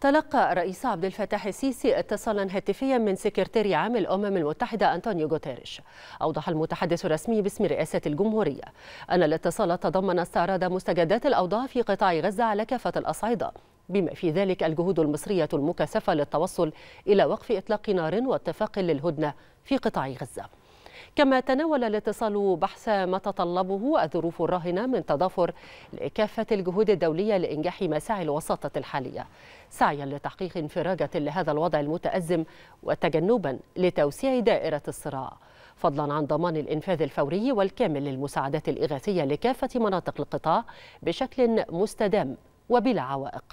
تلقى الرئيس عبد الفتاح السيسي اتصالا هاتفيا من سكرتير عام الامم المتحده انطونيو غوتيريش. اوضح المتحدث الرسمي باسم رئاسه الجمهوريه ان الاتصال تضمن استعراض مستجدات الاوضاع في قطاع غزه على كافه الاصعده بما في ذلك الجهود المصريه المكثفه للتوصل الى وقف اطلاق نار واتفاق للهدنه في قطاع غزه. كما تناول الاتصال بحث ما تتطلبه الظروف الراهنة من تضافر لكافه الجهود الدولية لإنجاح مساعي الوساطة الحالية سعيا لتحقيق انفراجة لهذا الوضع المتأزم وتجنبا لتوسيع دائرة الصراع فضلا عن ضمان الإنفاذ الفوري والكامل للمساعدات الإغاثية لكافة مناطق القطاع بشكل مستدام وبلا عوائق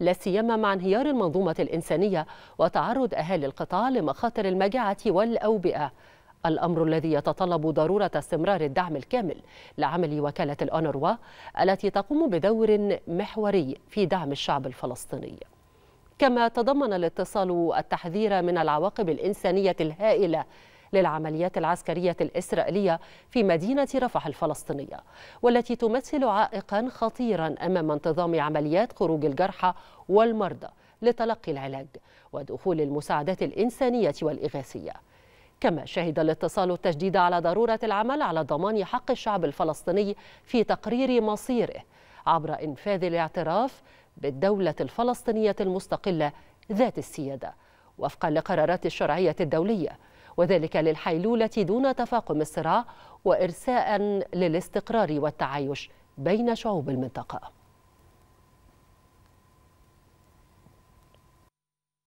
لا سيما مع انهيار المنظومة الإنسانية وتعرض أهالي القطاع لمخاطر المجاعة والأوبئة الأمر الذي يتطلب ضرورة استمرار الدعم الكامل لعمل وكالة الانروا التي تقوم بدور محوري في دعم الشعب الفلسطيني كما تضمن الاتصال التحذير من العواقب الإنسانية الهائلة للعمليات العسكرية الإسرائيلية في مدينة رفح الفلسطينية والتي تمثل عائقا خطيرا أمام انتظام عمليات خروج الجرحى والمرضى لتلقي العلاج ودخول المساعدات الإنسانية والإغاثية كما شهد الاتصال التجديد على ضرورة العمل على ضمان حق الشعب الفلسطيني في تقرير مصيره عبر إنفاذ الاعتراف بالدولة الفلسطينية المستقلة ذات السيادة وفقا لقرارات الشرعية الدولية وذلك للحيلولة دون تفاقم الصراع وإرساء للاستقرار والتعايش بين شعوب المنطقة